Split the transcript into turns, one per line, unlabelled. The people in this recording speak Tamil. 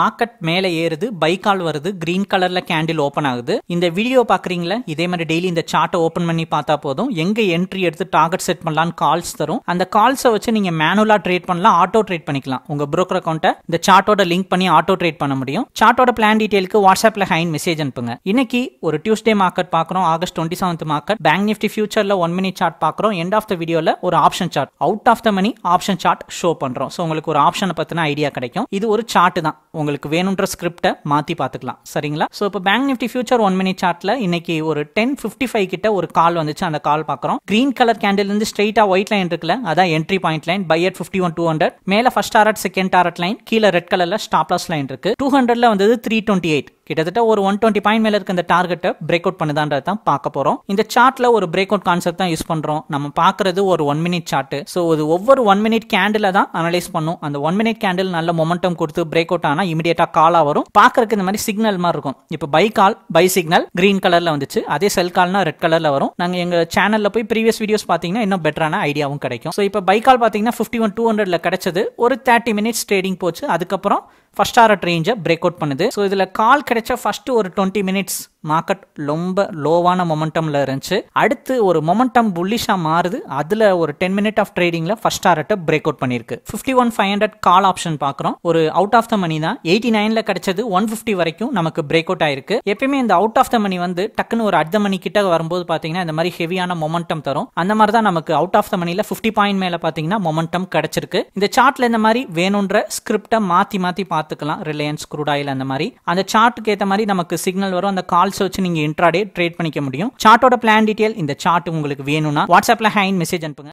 மார்க்கெட் மேலே ஏறுது பைக்கால் வருது கிரீன் கலர்ல கேண்டில் ஓப்பன் ஆகுது இந்த வீடியோ பாக்குறீங்களா இதே மாதிரி டெய்லி இந்த சார்ட்டை ஓப்பன் பண்ணி பார்த்தா போதும் எங்க என்ட்ரி எடுத்து டார்கெட் செட் பண்ணலாம்னு கால்ஸ் தரும் அந்த கால்ஸை வச்சு நீங்க மேனுவலா ட்ரேட் பண்ணலாம் ஆட்டோ ட்ரேட் பண்ணிக்கலாம் உங்க ப்ரோக்கர் அக்கௌண்ட்டை இந்த சார்ட்டோட லிங்க் பண்ணி ஆட்டோ ட்ரேட் பண்ண முடியும் சார்ட்டோட பிளான் டீட்டெயிலுக்கு வாட்ஸ்அப்ல ஹைன் மெசேஜ் அனுப்புங்க இன்னைக்கு ஒரு டியூஸ்டே மார்க்கெட் பாக்குறோம் August twenty seventh market bank Nifty ஃபியூச்சர்ல ஒன் மினி சார்ட் பாக்குறோம் எண்ட் ஆஃப் த வீடியோல ஒரு option chart out of the money option chart show பண்றோம் ஸோ உங்களுக்கு ஒரு ஆப்ஷனை பத்தின ஐடியா கிடைக்கும் இது ஒரு சார்ட் தான் உங்களுக்கு வேணுன்ற ஸ்கிரிப்டை மாற்றி பார்த்துக்கலாம் சரிங்களா ஸோ இப்போ bank Nifty future one mini சார்ட்டில் இன்னைக்கு ஒரு டென் ஃபிஃப்டி ஃபைவ் கிட்ட ஒரு கால் வந்துச்சு அந்த கால் பார்க்குறோம் கிரீன் கலர் கேண்டில் இருந்து ஸ்ட்ரெயிட்டாக ஒயிட் லைன் இருக்குல்ல அதான் entry point line buy at fifty one two hundred மேலே first target second target line கீழே ரெட் கலரில் ஸ்டாப்லாஸ் லைன் இருக்கு டூ ஹண்ட்ரட்ல வந்தது த்ரீ டுவெண்ட்டி எயிட் கிட்டத்தட்ட ஒரு ஒன் டுவெண்ட்டி பாயிண்ட் மேலே இருக்க இந்த டார்கெட்டை பிரேக் அவுட் பண்ணுதான்றது தான் பார்க்க போகிறோம் இந்த சார்ட்டில் ஒரு பிரேக் அவுட் கான்செப்ட் தான் யூஸ் பண்ணுறோம் நம்ம பார்க்குறது ஒரு ஒன் மினிட் சார்ட் ஸோ இது ஒவ்வொரு ஒன் மினிட் கேண்டில் தான் அனலைஸ் பண்ணும் அந்த ஒன் மினிட் கேண்டில் நல்ல மொமெண்டம் கொடுத்து பிரேக் அவுட் ஆனால் இமீடியட்டாக காலாக வரும் பாக்குறதுக்கு இந்த மாதிரி சிக்னல் மாதிரி இருக்கும் இப்போ buy call buy signal green கலரில் வந்துச்சு அதே செல் கால்னா ரெட் கலரில் வரும் நாங்கள் எங்கள் சேனலில் போய் ப்ரீவியஸ் வீடியோஸ் பார்த்தீங்கன்னா இன்னும் பெட்டரான ஐடியாவும் கிடைக்கும் ஸோ இப்போ பை கால் பார்த்தீங்கன்னா ஃபிஃப்டி ஒன் டூ ஹண்ட்ரட்ல கிடைச்சது ஒரு தேர்ட்டி மினிட்ஸ் ட்ரேடிங் போச்சு அதுக்கப்புறம் ஃபர்ஸ்ட் ஆர்ட் ரேஞ்சை பிரேக் அவுட் பண்ணுது ஸோ இதில் கால் கிடை கிடைச்சா ஃபஸ்ட்டு ஒரு டுவெண்ட்டி மினிட்ஸ் மார்க்கெட் ரொம்ப லோவான மொமெண்டமில் இருந்துச்சு அடுத்து ஒரு மொமெண்டம் புல்லிஷாக மாறுது அதில் ஒரு டென் மினிட் ஆஃப் ட்ரேடிங்கில் ஃபர்ஸ்ட் டாரட்டை பிரேக் அவுட் பண்ணியிருக்கு fifty one five hundred call option பார்க்குறோம் ஒரு அவுட் ஆஃப் த மணி தான் எயிட்டி நைனில் கிடைச்சது ஒன் ஃபிஃப்டி வரைக்கும் நமக்கு பிரேக் அவுட் ஆயிருக்கு எப்பயுமே இந்த அவுட் ஆஃப் த மணி வந்து டக்குன்னு ஒரு அடுத்த மணி கிட்ட வரும்போது பார்த்தீங்கன்னா இந்த மாதிரி ஹெவியான மொமெண்டம் தரும் அந்த மாதிரி தான் நமக்கு அவுட் ஆஃப் த மணியில் ஃபிஃப்டி பாயிண்ட் மேலே பார்த்தீங்கன்னா மொமெண்டம் கிடைச்சிருக்கு இந்த சார்ட்டில் இந்த மாதிரி வேணுன்ற ஸ்கிரிப்டை மாற்றி மாற்றி பார்த்துக்கலாம் ரிலையன்ஸ் குரூட் ஆயில் அந்த மாதிரி அந்த சார்ட்டுக்கு ஏற்ற மாதிரி நமக்கு சிக்னல் வரும் அந்த கால் டூல்ஸ் வச்சு நீங்க இன்ட்ராடே ட்ரேட் பண்ணிக்க முடியும் சார்ட்டோட பிளான் டீடைல் இந்த சார்ட் உங்களுக்கு வேணும்னா வாட்ஸ்அப்ல ஹேண்ட் மெசேஜ் அனுப்புங்க